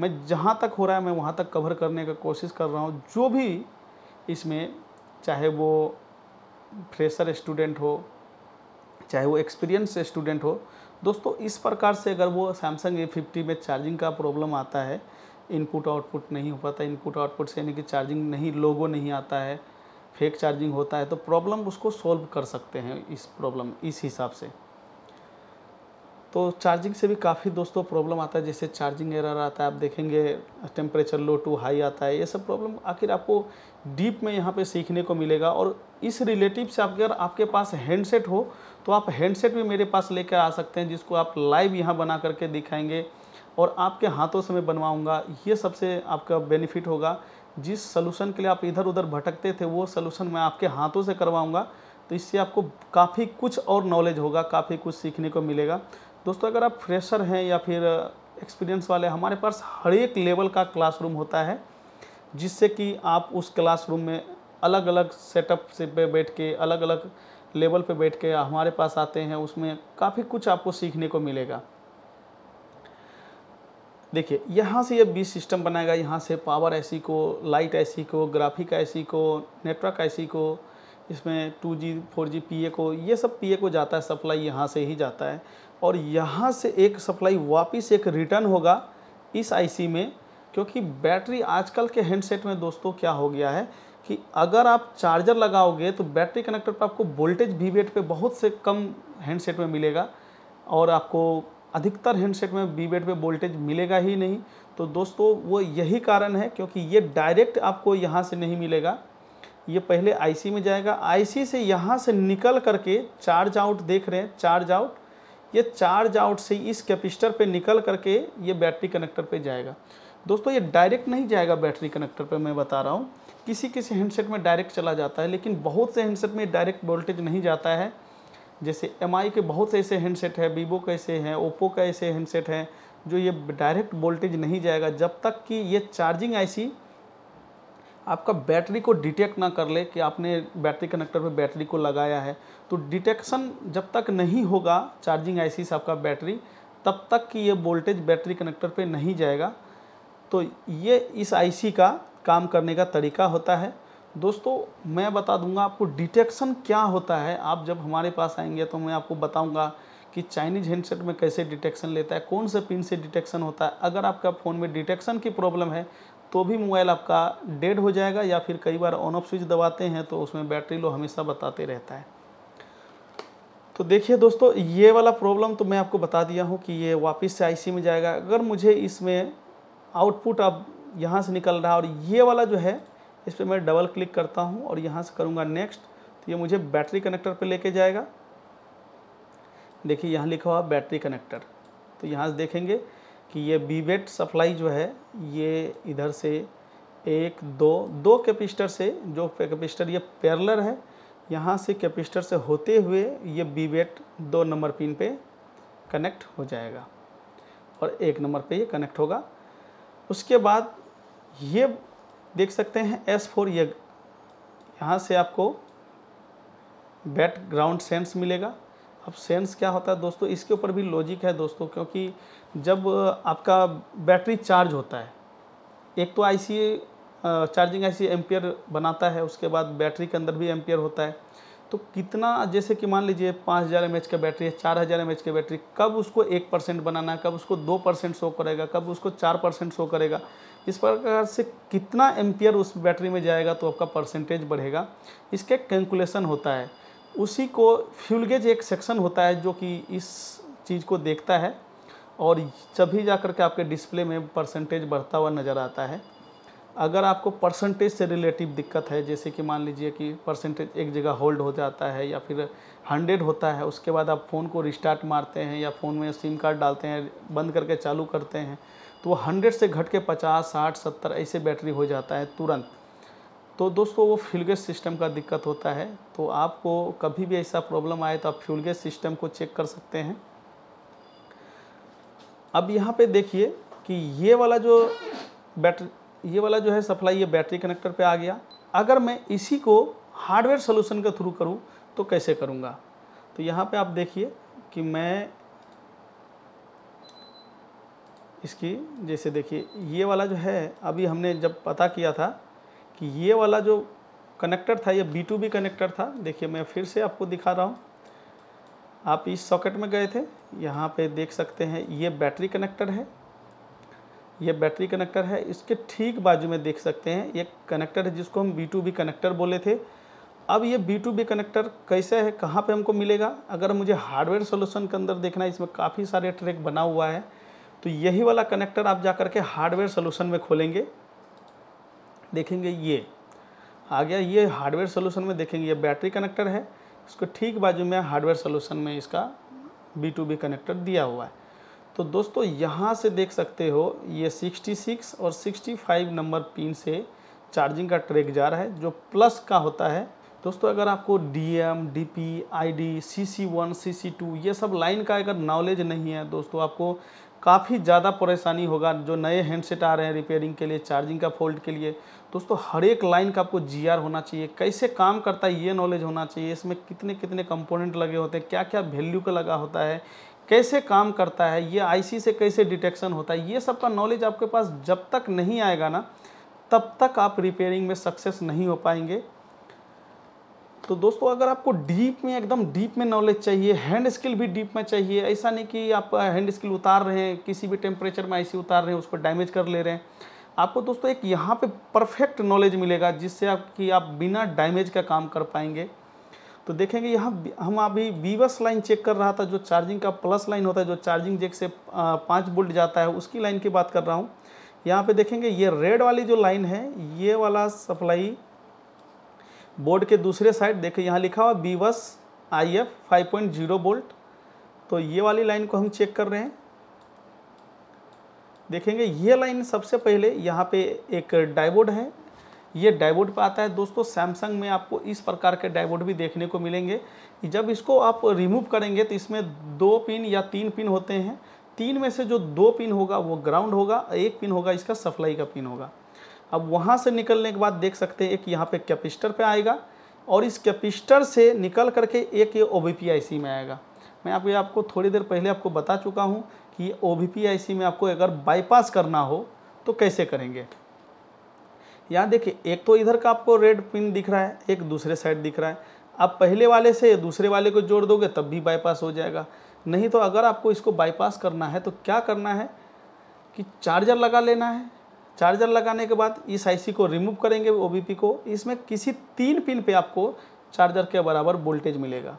मैं जहाँ तक हो रहा है मैं वहाँ तक कवर करने का कोशिश कर रहा हूँ जो भी इसमें चाहे वो फ्रेशर स्टूडेंट हो चाहे वो एक्सपीरियंस स्टूडेंट हो दोस्तों इस प्रकार से अगर वो सैमसंग ए फिफ्टी में चार्जिंग का प्रॉब्लम आता है इनपुट आउटपुट नहीं हो पाता इनपुट आउटपुट से यानी कि चार्जिंग नहीं लोगो नहीं आता है फेक चार्जिंग होता है तो प्रॉब्लम उसको सॉल्व कर सकते हैं इस प्रॉब्लम इस हिसाब से तो चार्जिंग से भी काफ़ी दोस्तों प्रॉब्लम आता है जैसे चार्जिंग एरर आता है आप देखेंगे टेम्परेचर लो टू हाई आता है ये सब प्रॉब्लम आखिर आपको डीप में यहाँ पे सीखने को मिलेगा और इस रिलेटिव से अगर आपके पास हैंडसेट हो तो आप हैंडसेट भी मेरे पास लेकर आ सकते हैं जिसको आप लाइव यहाँ बना करके दिखाएंगे और आपके हाथों से मैं बनवाऊँगा ये सबसे आपका बेनिफिट होगा जिस सोलूशन के लिए आप इधर उधर भटकते थे वो सोलूशन मैं आपके हाथों से करवाऊँगा तो इससे आपको काफ़ी कुछ और नॉलेज होगा काफ़ी कुछ सीखने को मिलेगा दोस्तों अगर आप फ्रेशर हैं या फिर एक्सपीरियंस वाले हमारे पास हर एक लेवल का क्लासरूम होता है जिससे कि आप उस क्लासरूम में अलग अलग सेटअप से पे बैठ के अलग अलग लेवल पे बैठ के हमारे पास आते हैं उसमें काफ़ी कुछ आपको सीखने को मिलेगा देखिए यहाँ से ये यह बी सिस्टम बनाएगा यहाँ से पावर ऐसी को लाइट ऐसी को ग्राफिक ऐसी को नेटवर्क ऐसी को इसमें two G four G P A को ये सब पी ए को जाता है सप्लाई यहाँ से ही जाता है और यहाँ से एक सप्लाई वापस एक रिटर्न होगा इस आईसी में क्योंकि बैटरी आजकल के हैंडसेट में दोस्तों क्या हो गया है कि अगर आप चार्जर लगाओगे तो बैटरी कनेक्टर पर आपको वोल्टेज वी वेट पर बहुत से कम हैंडसेट में मिलेगा और आपको अधिकतर हैंडसेट में वी वेट पर वोल्टेज मिलेगा ही नहीं तो दोस्तों वो यही कारण है क्योंकि ये डायरेक्ट आपको यहाँ से नहीं मिलेगा ये पहले आईसी में जाएगा आईसी से यहाँ से निकल करके चार्ज आउट देख रहे हैं चार्ज आउट ये चार्ज आउट से इस कैपेसिटर पे निकल करके ये बैटरी कनेक्टर पे जाएगा दोस्तों ये डायरेक्ट नहीं जाएगा बैटरी कनेक्टर पे मैं बता रहा हूँ किसी किसी हैंडसेट में डायरेक्ट चला जाता है लेकिन बहुत से हैंडसेट में डायरेक्ट वोल्टेज नहीं जाता है जैसे एम के बहुत से ऐसे हैंडसेट है वीवो का ऐसे हैं ओप्पो का ऐसे हैंडसेट हैं जो ये डायरेक्ट वोल्टेज नहीं जाएगा जब तक कि ये चार्जिंग आई आपका बैटरी को डिटेक्ट ना कर ले कि आपने बैटरी कनेक्टर पे बैटरी को लगाया है तो डिटेक्शन जब तक नहीं होगा चार्जिंग आईसी से आपका बैटरी तब तक कि ये वोल्टेज बैटरी कनेक्टर पे नहीं जाएगा तो ये इस आईसी का काम करने का तरीका होता है दोस्तों मैं बता दूंगा आपको डिटेक्शन क्या होता है आप जब हमारे पास आएंगे तो मैं आपको बताऊँगा कि चाइनीज हैंडसेट में कैसे डिटेक्शन लेता है कौन से पिन से डिटेक्शन होता है अगर आपका फ़ोन में डिटेक्शन की प्रॉब्लम है तो भी मोबाइल आपका डेड हो जाएगा या फिर कई बार ऑन ऑफ स्विच दबाते हैं तो उसमें बैटरी लो हमेशा बताते रहता है तो देखिए दोस्तों ये वाला प्रॉब्लम तो मैं आपको बता दिया हूँ कि ये वापस से आईसी में जाएगा अगर मुझे इसमें आउटपुट अब यहाँ से निकल रहा है और ये वाला जो है इस पर मैं डबल क्लिक करता हूँ और यहाँ से करूँगा नेक्स्ट तो ये मुझे बैटरी कनेक्टर पर लेके जाएगा देखिए यहाँ लिखा हुआ बैटरी कनेक्टर तो यहाँ से देखेंगे कि ये बीबेट सप्लाई जो है ये इधर से एक दो दो कैपिस्टर से जो कैपिस्टर ये पैरलर है यहाँ से कैपिस्टर से होते हुए ये बीबेट दो नंबर पिन पे कनेक्ट हो जाएगा और एक नंबर पे ये कनेक्ट होगा उसके बाद ये देख सकते हैं एस फोर ये यहाँ से आपको बैट ग्राउंड सेंस मिलेगा अब सेंस क्या होता है दोस्तों इसके ऊपर भी लॉजिक है दोस्तों क्योंकि जब आपका बैटरी चार्ज होता है एक तो आई चार्जिंग आई सी एम्पियर बनाता है उसके बाद बैटरी के अंदर भी एम्पियर होता है तो कितना जैसे कि मान लीजिए पाँच हज़ार एम का बैटरी है चार हज़ार एम की बैटरी कब उसको एक परसेंट बनाना है कब उसको दो परसेंट शो करेगा कब उसको चार परसेंट शो करेगा इस प्रकार से कितना एम्पियर उस बैटरी में जाएगा तो आपका परसेंटेज बढ़ेगा इसके कैलकुलेशन होता है उसी को फ्यूलगेज एक सेक्शन होता है जो कि इस चीज़ को देखता है और सभी जा करके के आपके डिस्प्ले में परसेंटेज बढ़ता हुआ नज़र आता है अगर आपको परसेंटेज से रिलेटिव दिक्कत है जैसे कि मान लीजिए कि परसेंटेज एक जगह होल्ड हो जाता है या फिर हंड्रेड होता है उसके बाद आप फ़ोन को रिस्टार्ट मारते हैं या फ़ोन में सिम कार्ड डालते हैं बंद करके चालू करते हैं तो वो हंड्रेड से घट के पचास साठ सत्तर ऐसे बैटरी हो जाता है तुरंत तो दोस्तों वो फ्यूलगेज सिस्टम का दिक्कत होता है तो आपको कभी भी ऐसा प्रॉब्लम आए तो आप फ्यूलगेज सिस्टम को चेक कर सकते हैं अब यहाँ पे देखिए कि ये वाला जो बैटरी ये वाला जो है सप्लाई ये बैटरी कनेक्टर पे आ गया अगर मैं इसी को हार्डवेयर सोल्यूशन के थ्रू करूँ तो कैसे करूँगा तो यहाँ पे आप देखिए कि मैं इसकी जैसे देखिए ये वाला जो है अभी हमने जब पता किया था कि ये वाला जो कनेक्टर था ये बी टू बी कनेक्टर था देखिए मैं फिर से आपको दिखा रहा हूँ आप इस सॉकेट में गए थे यहाँ पे देख सकते हैं ये बैटरी कनेक्टर है ये बैटरी कनेक्टर है इसके ठीक बाजू में देख सकते हैं ये कनेक्टर है जिसको हम बी टू बी कनेक्टर बोले थे अब ये बी टू बी कनेक्टर कैसे है कहाँ पे हमको मिलेगा अगर मुझे हार्डवेयर सोल्यूशन के अंदर देखना है इसमें काफ़ी सारे ट्रैक बना हुआ है तो यही वाला कनेक्टर आप जा के हार्डवेयर सोल्यूशन में खोलेंगे देखेंगे ये आ गया ये हार्डवेयर सोल्यूशन में देखेंगे ये बैटरी कनेक्टर है उसको ठीक बाजू में हार्डवेयर सोल्यूशन में इसका बी टू बी कनेक्टर दिया हुआ है तो दोस्तों यहाँ से देख सकते हो ये 66 और 65 नंबर पिन से चार्जिंग का ट्रैक जा रहा है जो प्लस का होता है दोस्तों अगर आपको D M D P I D C C one C C two ये सब लाइन का अगर नॉलेज नहीं है दोस्तों आपको काफ़ी ज़्यादा परेशानी होगा जो नए हैंडसेट आ रहे हैं रिपेयरिंग के लिए चार्जिंग का फॉल्ट के लिए दोस्तों हर एक लाइन का आपको जीआर होना चाहिए कैसे काम करता है ये नॉलेज होना चाहिए इसमें कितने कितने कंपोनेंट लगे होते हैं क्या क्या वैल्यू का लगा होता है कैसे काम करता है ये आईसी से कैसे डिटेक्शन होता है ये सब का नॉलेज आपके पास जब तक नहीं आएगा ना तब तक आप रिपेयरिंग में सक्सेस नहीं हो पाएंगे तो दोस्तों अगर आपको डीप में एकदम डीप में नॉलेज चाहिए हैंड स्किल भी डीप में चाहिए ऐसा नहीं कि आप हैंड स्किल उतार रहे हैं किसी भी टेम्परेचर में आईसी उतार रहे हैं उसको डैमेज कर ले रहे हैं आपको दोस्तों एक यहाँ पे परफेक्ट नॉलेज मिलेगा जिससे आपकी आप बिना डैमेज का काम कर पाएंगे तो देखेंगे यहाँ हम अभी वीवस लाइन चेक कर रहा था जो चार्जिंग का प्लस लाइन होता है जो चार्जिंग जेक से पाँच बोल्ट जाता है उसकी लाइन की बात कर रहा हूँ यहाँ पे देखेंगे ये रेड वाली जो लाइन है ये वाला सप्लाई बोर्ड के दूसरे साइड देखे यहाँ लिखा हुआ VBUS I F five point zero volt तो ये वाली लाइन को हम चेक कर रहे हैं देखेंगे ये लाइन सबसे पहले यहाँ पे एक डायबोर्ड है ये डायबोर्ड पे आता है दोस्तों सैमसंग में आपको इस प्रकार के डायबोर्ड भी देखने को मिलेंगे जब इसको आप रिमूव करेंगे तो इसमें दो पिन या तीन पिन होते हैं तीन में से जो दो पिन होगा वो ग्राउंड होगा एक पिन होगा इसका सप्लाई का पिन होगा अब वहाँ से निकलने के बाद देख सकते हैं एक यहाँ पे कैपिस्टर पे आएगा और इस कैपिस्टर से निकल करके एक ये ओ में आएगा मैं आपको आपको थोड़ी देर पहले आपको बता चुका हूँ कि ओ में आपको अगर बाईपास करना हो तो कैसे करेंगे यहाँ देखिए एक तो इधर का आपको रेड पिन दिख रहा है एक दूसरे साइड दिख रहा है आप पहले वाले से दूसरे वाले को जोड़ दोगे तब भी बाईपास हो जाएगा नहीं तो अगर आपको इसको बाईपास करना है तो क्या करना है कि चार्जर लगा लेना है चार्जर लगाने के बाद इस आईसी को रिमूव करेंगे ओ को इसमें किसी तीन पिन पे आपको चार्जर के बराबर वोल्टेज मिलेगा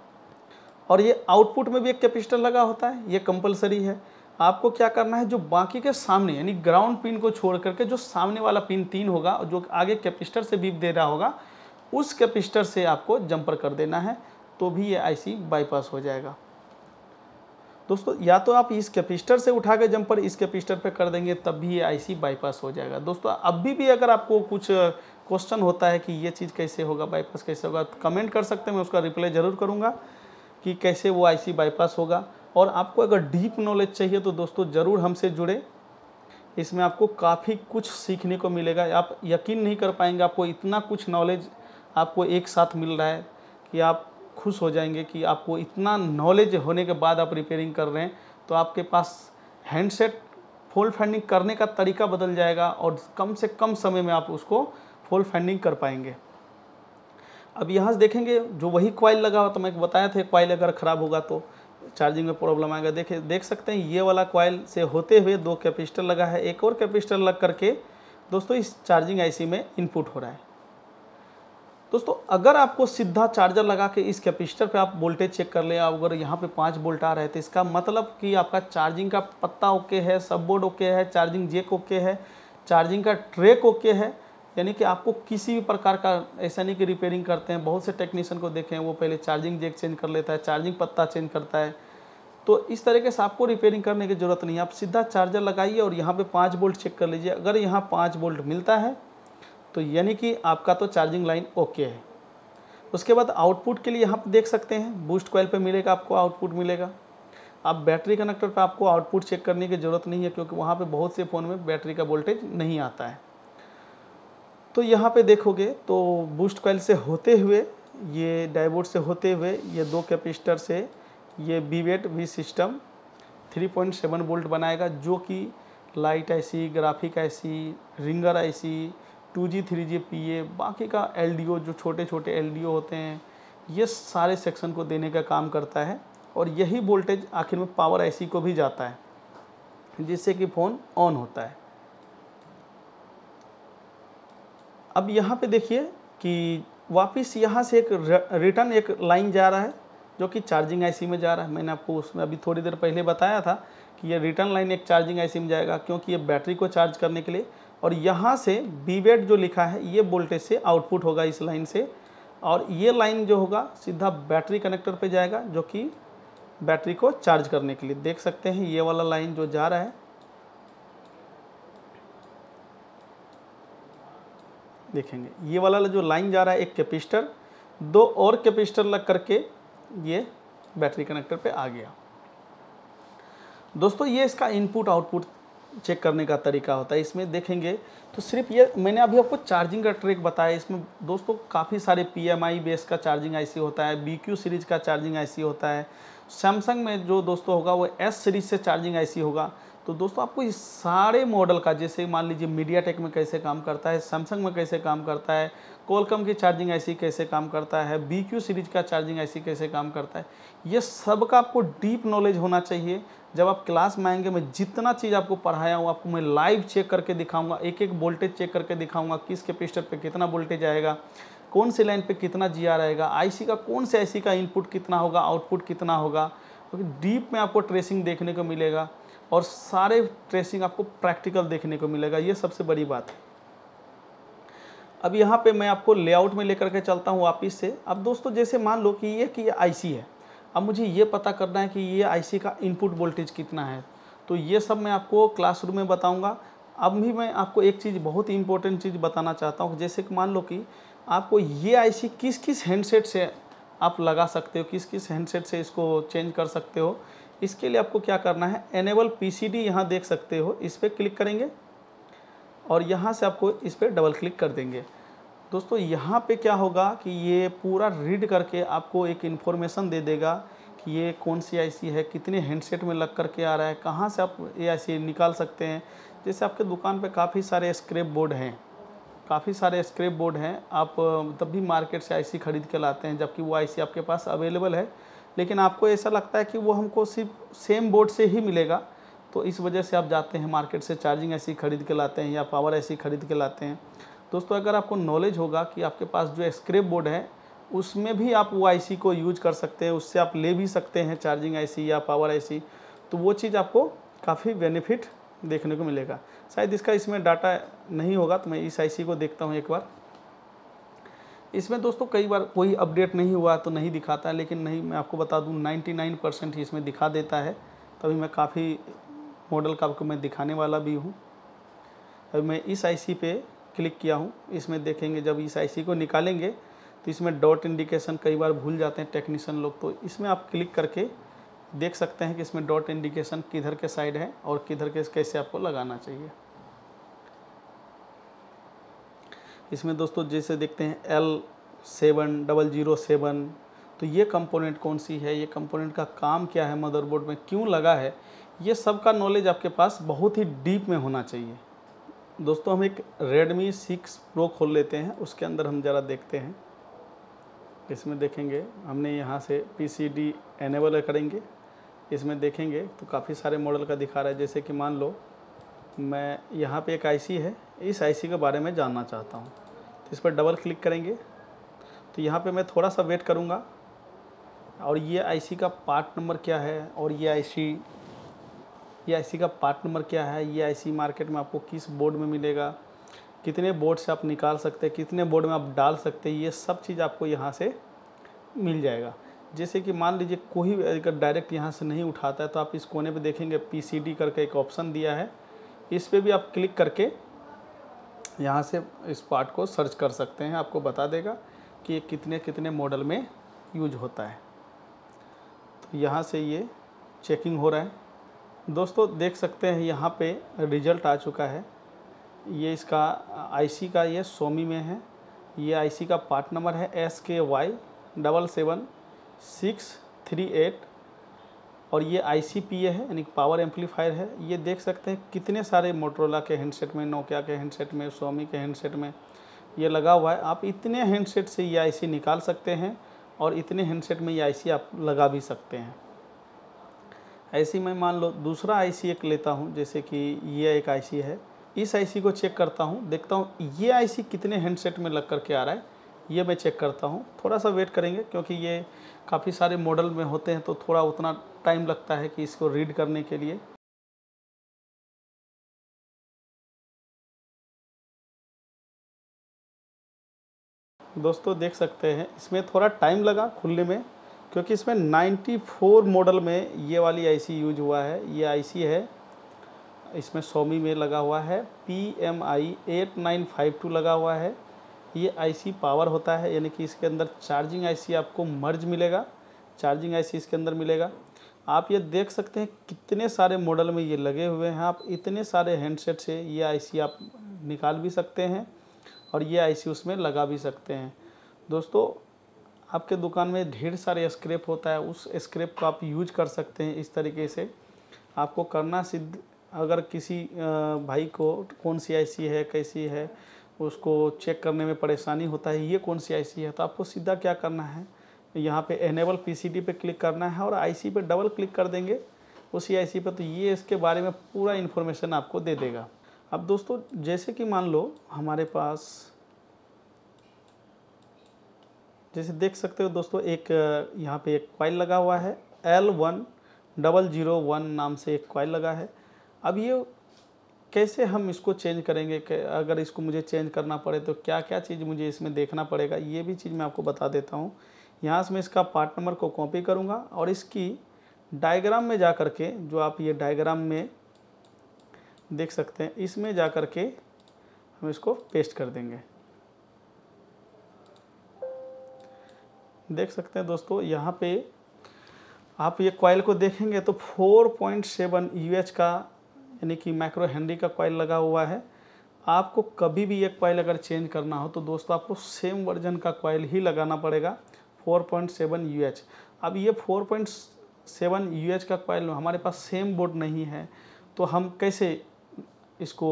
और ये आउटपुट में भी एक कैपिस्टर लगा होता है ये कंपलसरी है आपको क्या करना है जो बाकी के सामने यानी ग्राउंड पिन को छोड़ करके जो सामने वाला पिन तीन होगा जो आगे कैपिस्टर से बीप दे रहा होगा उस कैपिस्टर से आपको जंपर कर देना है तो भी ये आईसी बाईपास हो जाएगा दोस्तों या तो आप इस कैपिस्टर से उठा के जंपर इस कैपिस्टर पे कर देंगे तब भी ये आईसी बाईपास हो जाएगा दोस्तों अभी भी अगर आपको कुछ क्वेश्चन होता है कि ये चीज़ कैसे होगा बाईपास कैसे होगा तो कमेंट कर सकते हैं मैं उसका रिप्लाई ज़रूर करूँगा कि कैसे वो आई बाईपास होगा और आपको अगर डीप नॉलेज चाहिए तो दोस्तों ज़रूर हमसे जुड़े इसमें आपको काफ़ी कुछ सीखने को मिलेगा आप यकीन नहीं कर पाएंगे आपको इतना कुछ नॉलेज आपको एक साथ मिल रहा है कि आप खुश हो जाएंगे कि आपको इतना नॉलेज होने के बाद आप रिपेयरिंग कर रहे हैं तो आपके पास हैंडसेट फोल फाइंडिंग करने का तरीका बदल जाएगा और कम से कम समय में आप उसको फोल फाइंडिंग कर पाएंगे अब यहाँ से देखेंगे जो वही क्वाइल लगा हुआ तो मैं बताया था क्वाइल अगर ख़राब होगा तो चार्जिंग में प्रॉब्लम आएगा देखे देख सकते हैं ये वाला कॉयल से होते हुए दो कैपेसिटर लगा है एक और कैपेसिटर लग करके दोस्तों इस चार्जिंग आईसी में इनपुट हो रहा है दोस्तों अगर आपको सीधा चार्जर लगा के इस कैपेसिटर पे आप वोल्टेज चेक कर लें अगर यहाँ पे पाँच वोल्ट आ रहे थे तो इसका मतलब कि आपका चार्जिंग का पत्ता ओके है सब बोर्ड ओके है चार्जिंग जेक ओके है चार्जिंग का ट्रेक ओके है यानी कि आपको किसी भी प्रकार का ऐसा नहीं कि रिपेयरिंग करते हैं बहुत से टेक्नीशियन को देखें वो पहले चार्जिंग जेक चेंज कर लेता है चार्जिंग पत्ता चेंज करता है तो इस तरीके से आपको रिपेयरिंग करने की ज़रूरत नहीं है आप सीधा चार्जर लगाइए और यहाँ पे पाँच बोल्ट चेक कर लीजिए अगर यहाँ पाँच बोल्ट मिलता है तो यानी कि आपका तो चार्जिंग लाइन ओके है उसके बाद आउटपुट के लिए यहाँ पर देख सकते हैं बूस्ट कॉयल पर मिलेगा आपको आउटपुट मिलेगा आप बैटरी कनेक्टर पर आपको आउटपुट चेक करने की ज़रूरत नहीं है क्योंकि वहाँ पर बहुत से फ़ोन में बैटरी का वोल्टेज नहीं आता है तो यहाँ पे देखोगे तो बूस्ट कॉल से होते हुए ये डाइबोट से होते हुए ये दो कैपेसिटर से ये B bat V system 3.7 volt बनाएगा जो कि light IC graphic IC ringer IC 2G 3G ए बाकी का एलडीओ जो छोटे छोटे एलडीओ होते हैं ये सारे सेक्शन को देने का काम करता है और यही वोल्टेज आखिर में पावर आईसी को भी जाता है जिससे कि फ़ोन ऑन होता है अब यहाँ पे देखिए कि वापस यहाँ से एक रिटर्न एक लाइन जा रहा है जो कि चार्जिंग आईसी में जा रहा है मैंने आपको उसमें अभी थोड़ी देर पहले बताया था कि ये रिटर्न लाइन एक चार्जिंग आईसी में जाएगा क्योंकि ये बैटरी को चार्ज करने के लिए और यहाँ से बी जो लिखा है ये वोल्टेज से आउटपुट होगा इस लाइन से और ये लाइन जो होगा सीधा बैटरी कनेक्टर पर जाएगा जो कि बैटरी को चार्ज करने के लिए देख सकते हैं ये वाला लाइन जो जा रहा है देखेंगे ये वाला जो लाइन जा रहा है एक कैपेसिटर दो और कैपेसिटर लग करके ये बैटरी कनेक्टर पे आ गया दोस्तों ये इसका इनपुट आउटपुट चेक करने का तरीका होता है इसमें देखेंगे तो सिर्फ ये मैंने अभी आपको चार्जिंग का ट्रिक बताया इसमें दोस्तों काफ़ी सारे पी एम आई बेस का चार्जिंग आईसी होता है बी क्यू सीरीज का चार्जिंग आईसी होता है सैमसंग में जो दोस्तों होगा वो एस सीरीज से चार्जिंग आईसी होगा तो दोस्तों आपको इस सारे मॉडल का जैसे मान लीजिए मीडिया टेक में कैसे काम करता है सैमसंग में कैसे काम करता है कोलकम की चार्जिंग आईसी कैसे काम करता है बी क्यू सीरीज का चार्जिंग आईसी कैसे काम करता है ये सब का आपको डीप नॉलेज होना चाहिए जब आप क्लास में आएंगे मैं जितना चीज़ आपको पढ़ाया हूँ आपको मैं लाइव चेक करके दिखाऊंगा एक एक वोल्टेज चेक करके दिखाऊंगा किस पिस्टर पे कितना वोल्टेज आएगा कौन से लाइन पे कितना जी रहेगा आईसी का कौन से आईसी का इनपुट कितना होगा आउटपुट कितना होगा डीप में आपको ट्रेसिंग देखने को मिलेगा और सारे ट्रेसिंग आपको प्रैक्टिकल देखने को मिलेगा ये सबसे बड़ी बात है अब यहाँ पे मैं आपको लेआउट में लेकर के चलता हूँ वापिस से अब दोस्तों जैसे मान लो कि ये कि ये आईसी है अब मुझे ये पता करना है कि ये आईसी का इनपुट वोल्टेज कितना है तो ये सब मैं आपको क्लासरूम में बताऊँगा अब भी मैं आपको एक चीज़ बहुत ही इंपॉर्टेंट चीज़ बताना चाहता हूँ जैसे कि मान लो कि आपको ये आई किस किस हैंडसेट से आप लगा सकते हो किस किस हैंडसेट से इसको चेंज कर सकते हो इसके लिए आपको क्या करना है एनेबल पी सी डी यहाँ देख सकते हो इस पर क्लिक करेंगे और यहाँ से आपको इस पर डबल क्लिक कर देंगे दोस्तों यहाँ पे क्या होगा कि ये पूरा रीड करके आपको एक इन्फॉर्मेशन दे देगा कि ये कौन सी आईसी है कितने हैंडसेट में लग कर के आ रहा है कहाँ से आप ये आईसी निकाल सकते हैं जैसे आपके दुकान पे काफ़ी सारे स्क्रैप बोर्ड हैं काफ़ी सारे स्क्रैप बोर्ड हैं आप तब भी मार्केट से आईसी खरीद के लाते हैं जबकि वो आई आपके पास अवेलेबल है लेकिन आपको ऐसा लगता है कि वो हमको सिर्फ सेम बोर्ड से ही मिलेगा तो इस वजह से आप जाते हैं मार्केट से चार्जिंग ऐसी खरीद के लाते हैं या पावर ऐसी खरीद के लाते हैं दोस्तों अगर आपको नॉलेज होगा कि आपके पास जो स्क्रेप बोर्ड है उसमें भी आप वो आईसी को यूज कर सकते हैं उससे आप ले भी सकते हैं चार्जिंग आईसी या पावर आईसी तो वो चीज़ आपको काफ़ी बेनिफिट देखने को मिलेगा शायद इसका इसमें डाटा नहीं होगा तो मैं इस आईसी को देखता हूँ एक बार इसमें दोस्तों कई बार कोई अपडेट नहीं हुआ तो नहीं दिखाता है लेकिन नहीं मैं आपको बता दूँ नाइन्टी नाइन परसेंट ही इसमें दिखा देता है तभी मैं काफ़ी मॉडल का आपको मैं दिखाने वाला भी हूँ अभी मैं इस आईसी पे क्लिक किया हूँ इसमें देखेंगे जब इस आईसी को निकालेंगे तो इसमें डॉट इंडिकेशन कई बार भूल जाते हैं टेक्नीसन लोग तो इसमें आप क्लिक करके देख सकते हैं कि इसमें डॉट इंडिकेशन किधर के साइड है और किधर के कैसे आपको लगाना चाहिए इसमें दोस्तों जैसे देखते हैं L seven double zero seven तो ये कंपोनेंट कौन सी है ये कंपोनेंट का काम क्या है मदरबोर्ड में क्यों लगा है ये सब का नॉलेज आपके पास बहुत ही डीप में होना चाहिए दोस्तों हम एक रेडमी सिक्स प्रो खोल लेते हैं उसके अंदर हम ज़रा देखते हैं इसमें देखेंगे हमने यहाँ से पी सी डी एनेबल करेंगे इसमें देखेंगे तो काफ़ी सारे मॉडल का दिखा रहा है जैसे कि मान लो मैं यहाँ पे एक आईसी है इस आईसी के बारे में जानना चाहता हूँ इस पर डबल क्लिक करेंगे तो यहाँ पे मैं थोड़ा सा वेट करूँगा और ये आईसी का पार्ट नंबर क्या है और ये आईसी ये आईसी का पार्ट नंबर क्या है ये आईसी मार्केट में आपको किस बोर्ड में मिलेगा कितने बोर्ड से आप निकाल सकते हैं कितने बोर्ड में आप डाल सकते हैं ये सब चीज़ आपको यहाँ से मिल जाएगा जैसे कि मान लीजिए कोई अगर डायरेक्ट यहाँ से नहीं उठाता है तो आप इस कोने पे देखेंगे पीसीडी करके एक ऑप्शन दिया है इस पर भी आप क्लिक करके यहाँ से इस पार्ट को सर्च कर सकते हैं आपको बता देगा कि ये कितने कितने मॉडल में यूज होता है तो यहाँ से ये चेकिंग हो रहा है दोस्तों देख सकते हैं यहाँ पे रिजल्ट आ चुका है ये इसका आईसी का ये सोमी में है ये आईसी का पार्ट नंबर है S K Y double seven six three eight और ये आई है यानी पावर एम्पलीफायर है ये देख सकते हैं कितने सारे मोटरोला के हैंडसेट में नोकिया के हैंडसेट में सोमी के हैंडसेट में ये लगा हुआ है आप इतने हैंडसेट से ये सी निकाल सकते हैं और इतने हैंडसेट में ये सी आप लगा भी सकते हैं ऐसी मैं मान लो दूसरा सी एक लेता हूँ जैसे कि ये एक सी है इस सी को चेक करता हूँ देखता हूँ ये सी कितने हैंडसेट में लग कर के आ रहा है ये मैं चेक करता हूँ थोड़ा सा वेट करेंगे क्योंकि ये काफ़ी सारे मॉडल में होते हैं तो थोड़ा उतना टाइम लगता है कि इसको रीड करने के लिए दोस्तों देख सकते हैं इसमें थोड़ा टाइम लगा खुलने में क्योंकि इसमें 94 मॉडल में ये वाली आईसी यूज हुआ है ये आईसी है इसमें सोमी में लगा हुआ है P M I eight nine five two लगा हुआ है ये आईसी पावर होता है यानी कि इसके अंदर चार्जिंग आईसी आपको मर्ज मिलेगा चार्जिंग आईसी इसके अंदर मिलेगा आप ये देख सकते हैं कितने सारे मॉडल में ये लगे हुए हैं आप इतने सारे हैंडसेट से ये आईसी आप निकाल भी सकते हैं और ये आईसी उसमें लगा भी सकते हैं दोस्तों आपके दुकान में ढेर सारे स्क्रेप होता है उस स्क्रेप को आप यूज कर सकते हैं इस तरीके से आपको करना सिद्ध अगर किसी भाई को कौन सी आईसी है कैसी है उसको चेक करने में परेशानी होता है ये कौन सी आईसी है तो आपको सीधा क्या करना है यहाँ पे एनेबल पीसीडी पे क्लिक करना है और आईसी पे डबल क्लिक कर देंगे उसी आईसी पे तो ये इसके बारे में पूरा इन्फॉर्मेशन आपको दे देगा अब दोस्तों जैसे कि मान लो हमारे पास जैसे देख सकते हो दोस्तों एक यहाँ पे एक क्वाइल लगा हुआ है L one double zero one नाम से एक क्वाइल लगा है अब ये कैसे हम इसको चेंज करेंगे अगर इसको मुझे चेंज करना पड़े तो क्या क्या चीज़ मुझे इसमें देखना पड़ेगा ये भी चीज़ मैं आपको बता देता हूँ यहाँ से मैं इसका पार्ट नंबर को कॉपी करूँगा और इसकी डायग्राम में जा कर के जो आप ये डायग्राम में देख सकते हैं इसमें जा कर के हम इसको पेस्ट कर देंगे देख सकते हैं दोस्तों यहाँ पे आप ये कॉयल को देखेंगे तो 4.7 पॉइंट UH का यानी कि माइक्रो हेनरी का कॉयल लगा हुआ है आपको कभी भी एक कॉयल अगर चेंज करना हो तो दोस्तों आपको सेम वर्जन का कॉयल ही लगाना पड़ेगा 4.7 पॉइंट अब ये 4.7 पॉइंट का कॉयल हमारे पास सेम बोर्ड नहीं है तो हम कैसे इसको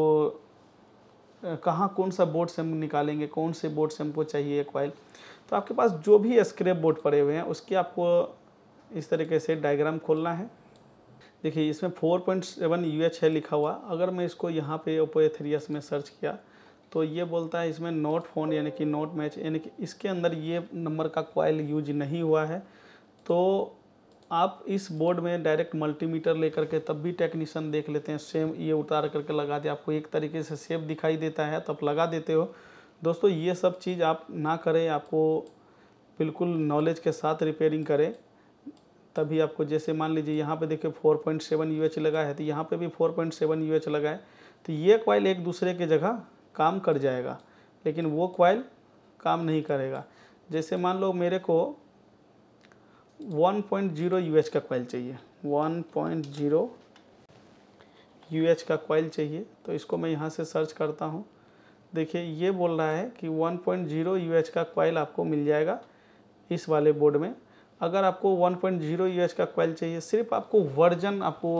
कहाँ कौन सा बोर्ड से हम निकालेंगे कौन से बोर्ड से हमको चाहिए कॉयल तो आपके पास जो भी स्क्रैप बोर्ड पड़े हुए हैं उसकी आपको इस तरीके से डायग्राम खोलना है देखिए इसमें four point seven U H है लिखा हुआ अगर मैं इसको यहाँ पे ओपो एथेरियस में सर्च किया तो ये बोलता है इसमें नोट फोन यानी कि नोट मैच यानी कि इसके अंदर ये नंबर का कॉयल यूज नहीं हुआ है तो आप इस बोर्ड में डायरेक्ट मल्टीमीटर लेकर के तब भी टेक्नीशियन देख लेते हैं सेम ये उतार करके लगा दे आपको एक तरीके से सेफ दिखाई देता है तो आप लगा देते हो दोस्तों ये सब चीज़ आप ना करें आपको बिल्कुल नॉलेज के साथ रिपेयरिंग करें तभी आपको जैसे मान लीजिए यहाँ पे देखिए 4.7 पॉइंट लगा है तो यहाँ पे भी 4.7 पॉइंट लगा है तो ये क्वाइल एक दूसरे के जगह काम कर जाएगा लेकिन वो क्वाइल काम नहीं करेगा जैसे मान लो मेरे को 1.0 पॉइंट का क्वाइल चाहिए 1.0 पॉइंट का क्वाइल चाहिए तो इसको मैं यहाँ से सर्च करता हूँ देखिए ये बोल रहा है कि 1.0 पॉइंट का क्वाइल आपको मिल जाएगा इस वाले बोर्ड में अगर आपको 1.0 पॉइंट का क्वाइल चाहिए सिर्फ आपको वर्जन आपको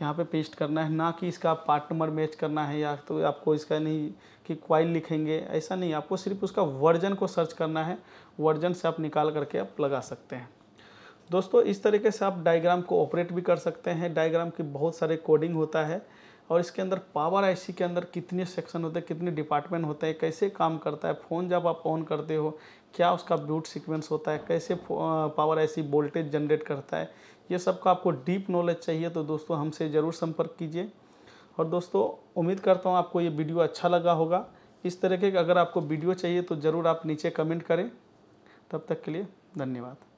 यहाँ पे पेस्ट करना है ना कि इसका पार्ट नंबर मैच करना है या तो आपको इसका नहीं कि क्वाइल लिखेंगे ऐसा नहीं आपको सिर्फ उसका वर्जन को सर्च करना है वर्जन से आप निकाल करके आप लगा सकते हैं दोस्तों इस तरीके से आप डायग्राम को ऑपरेट भी कर सकते हैं डायग्राम की बहुत सारे कोडिंग होता है और इसके अंदर पावर आईसी के अंदर कितने सेक्शन होते हैं कितने डिपार्टमेंट होते हैं कैसे काम करता है फ़ोन जब आप ऑन करते हो क्या उसका ब्यूट सीक्वेंस होता है कैसे पावर आईसी वोल्टेज जनरेट करता है ये सब का आपको डीप नॉलेज चाहिए तो दोस्तों हमसे ज़रूर संपर्क कीजिए और दोस्तों उम्मीद करता हूँ आपको ये वीडियो अच्छा लगा होगा इस तरह के अगर आपको वीडियो चाहिए तो ज़रूर आप नीचे कमेंट करें तब तक के लिए धन्यवाद